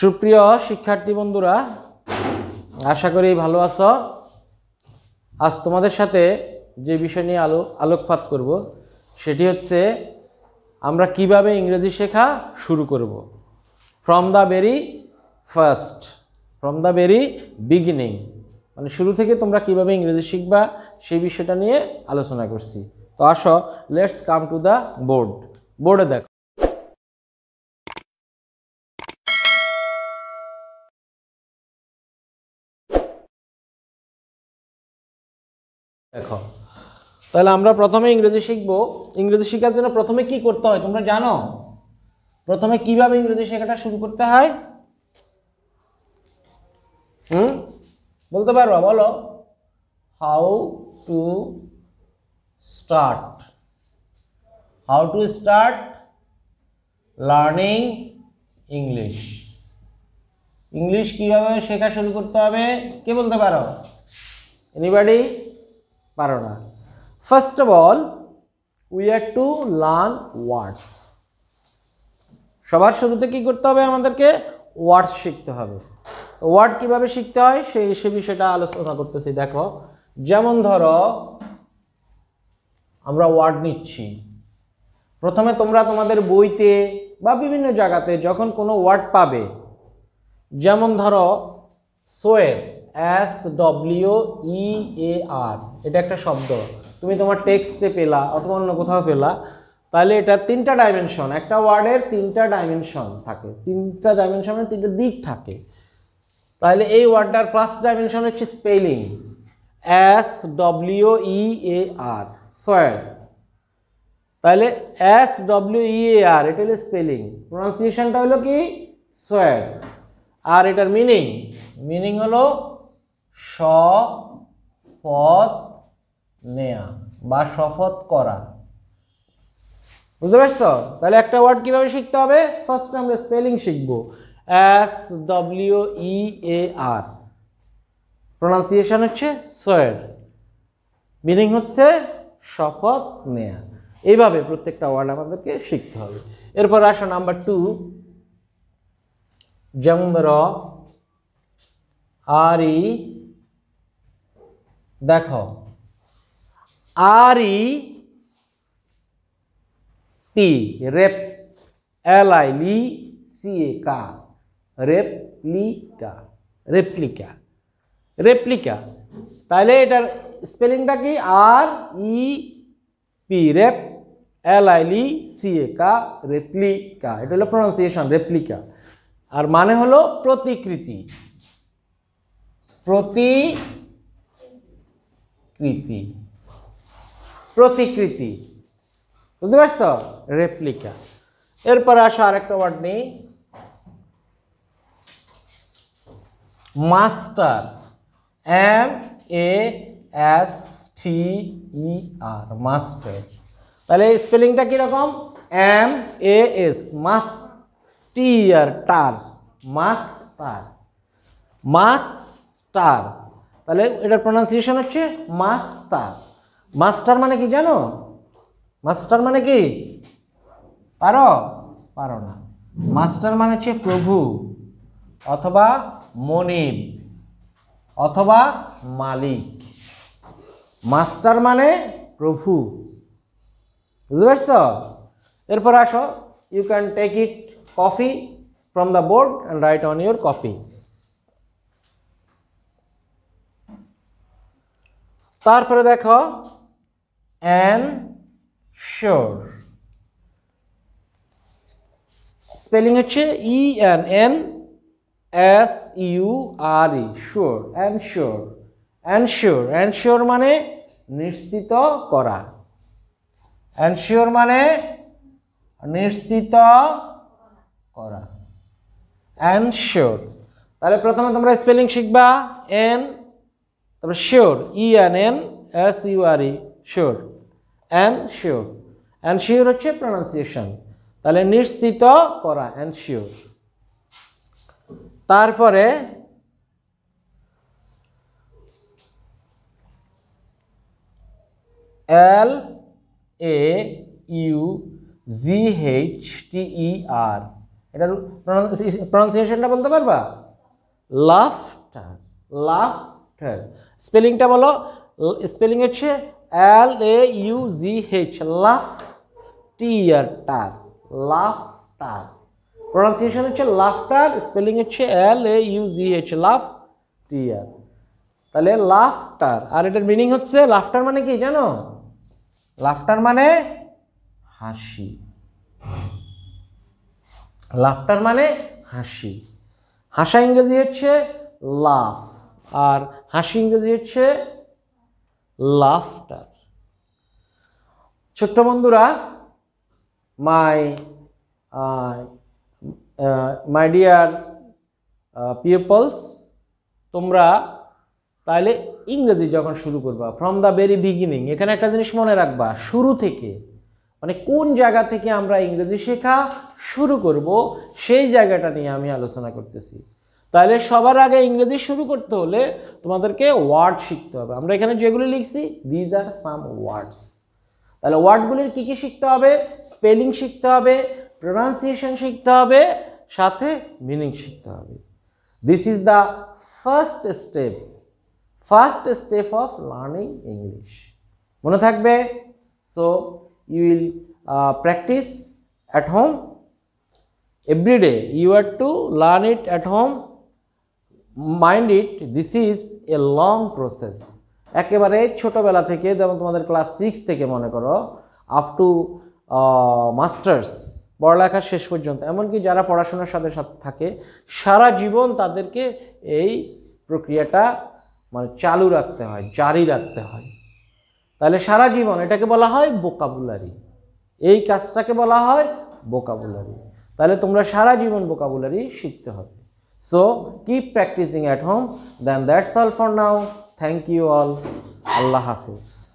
সুপ্রিয় শিক্ষার্থী বন্ধুরা আশা করি ভালো আছো আজ তোমাদের সাথে যে বিষয় নিয়ে আলো আলোকপাত করব সেটি হচ্ছে আমরা কিভাবে ইংরেজি শেখা শুরু করব from the very first from the very beginning মানে শুরু থেকে তোমরা কিভাবে ইংরেজি শিখবা সেই বিষয়টা নিয়ে আলোচনা করছি তো আসো let's come to the board বোর্ডে দেখো দেখো তাহলে আমরা প্রথমে ইংরেজি শিখব ইংরেজি শেখার জন্য প্রথমে কি করতে হয় তোমরা জানো প্রথমে কিভাবে ইংরেজি শেখাটা শুরু করতে হয় হুম বলতে পারবা বলো how to start how to start learning English English কিভাবে শেখা শুরু করতে হবে কে বলতে পারো এনিবাডি পারো না first of all we are to learn words সবার শুরুতে কি করতে হবে আমাদেরকে ওয়ার্ডস শিখতে হবে ওয়ার্ড কিভাবে শিখতে হয় সেই সে বিষয়টা আলোচনা করতেছি দেখো যেমন ধরো আমরা ওয়ার্ড নিচ্ছি প্রথমে তোমরা তোমাদের বইতে বা বিভিন্ন জায়গাতে যখন কোনো ওয়ার্ড পাবে যেমন ধরো সোয়েব এস ডব্লিউ ই আর এটা একটা শব্দ তুমি তোমার টেক্সটে পেলা অথবা অন্য কোথাও পেলা তাহলে এটা তিনটা ডাইমেনশন একটা ওয়ার্ডের তিনটা ডাইমেনশন থাকে তিনটা ডাইমেনশনের তিনটা দিক থাকে তাহলে এই ওয়ার্ডটার ফার্স্ট ডাইমেনশন হচ্ছে spelling S W E R swear তাহলে এস ডব্লিউ ই আর এটা হলো স্পেলিং প্রনাউন্সিয়েশনটা হলো কি সয়ার আর এটার মিনিং মিনিং হলো শপথ নেয়া বা শপথ করা বুঝতে পারছ তাহলে একটা ওয়ার্ড কিভাবে শিখতে হবে ফার্স্ট আমরা স্পেলিং শিখব S W E A R pronunciation হচ্ছে সোয়েড মিনিং হচ্ছে শপথ নেয়া এইভাবে প্রত্যেকটা ওয়ার্ড আমাদেরকে শিখতে হবে এরপর আসো নাম্বার টু যেমন ধরো আর ই e দেখো আর ই টি রেপ এল আই লি সি এ কা রেপ্লিকা রেপ্লিকা রেপ্লিকা তাহলে এটার স্পেলিংটা কি আর ই পি রেপ এল আই লি সি এ কা রেপ্লিকা এটা হলো প্রনাউন্সিয়েশন রেপ্লিকা আর মানে হলো প্রতিকৃতি প্রতি কৃতি প্রতিকৃতি বুঝতে পারছ রেপ্লিকা এরপরে আসো আরেকটা ওয়ার্ড নেই master M A S T E R master তাহলে স্পেলিংটা কীরকম এম এ এস মাস টি আর টার মাস্টার মাস্টার তাহলে এটার প্রোনাউন্সিয়েশন হচ্ছে মাস্টার মাস্টার মানে কি জানো মাস্টার মানে কি পারো পারো না মাস্টার মানে হচ্ছে প্রভু অথবা মনিব অথবা মালিক মাস্টার মানে প্রভু বুঝতে পারছ এরপর আসো you can take it copy from the board and write on your copy তারপরে দেখো অ্যান শিওর স্পেলিং হচ্ছে E e e, N N S U R E sure and sure and sure and sure মানে নিশ্চিত করা and sure মানে নিশ্চিত করা and sure তাহলে প্রথমে তোমরা স্পেলিং শিখবা এন তারপর sure E N N S U R E sure ensure ensure হচ্ছে প্রনাউন্সিয়েশন তাহলে নিশ্চিত করা অ্যান শিওর তারপরে এল এ you G H T E আর এটার প্রনাউন্সিয়েশনটা বলতে পারবা লাফটার লাফটার স্পেলিংটা বলো স্পেলিং হচ্ছে এল এ ইউ জি হেচ লাফ টিয়ার টার লাফ টার প্রোনাউন্সিয়েশন হচ্ছে লাফটার স্পেলিং হচ্ছে এল এ ইউ জি হেচ লাফ টিয়ার তাহলে লাফটার আর এটার মিনিং হচ্ছে লাফটার মানে কি জানো লাফটার মানে হাসি লাফটার মানে হাসি হাসা ইংরেজি হচ্ছে লাফ আর হাসি ইংরেজি হচ্ছে লাফটার ছোট্ট বন্ধুরা মাই মাই ডিয়ার পিপলস তোমরা তাহলে ইংরেজি যখন শুরু করবা ফ্রম দ্য ভেরি বিগিনিং এখানে একটা জিনিস মনে রাখবা শুরু থেকে মানে কোন জায়গা থেকে আমরা ইংরেজি শেখা শুরু করব সেই জায়গাটা নিয়ে আমি আলোচনা করতেছি তাহলে সবার আগে ইংরেজি শুরু করতে হলে তোমাদেরকে ওয়ার্ড শিখতে হবে আমরা এখানে যেগুলি লিখছি দিজ আর সাম ওয়ার্ডস তাহলে ওয়ার্ডগুলির কী কী শিখতে হবে স্পেলিং শিখতে হবে প্রোনাউন্সিয়েশন শিখতে হবে সাথে মিনিং শিখতে হবে this is the first step first step of learning English মনে থাকবে so you will practice at home everyday you are to learn it at home mind it this is a long process একেবারে ছোটোবেলা থেকে যেমন তোমাদের class six থেকে মনে করো আপ টু মাস্টার্স পড়ালেখা শেষ পর্যন্ত এমনকি যারা পড়াশোনার সাথে সাথে থাকে সারা জীবন তাদেরকে এই প্রক্রিয়াটা মানে চালু রাখতে হয় জারি রাখতে হয় তাহলে সারা জীবন এটাকে বলা হয় বোকাবুলারি এই কাজটাকে বলা হয় বোকাবুলারি তাহলে তোমরা সারা জীবন বোকাবুলারি শিখতে হবে So keep practicing at home. Then that's all for now. Thank you all. Allah Hafiz.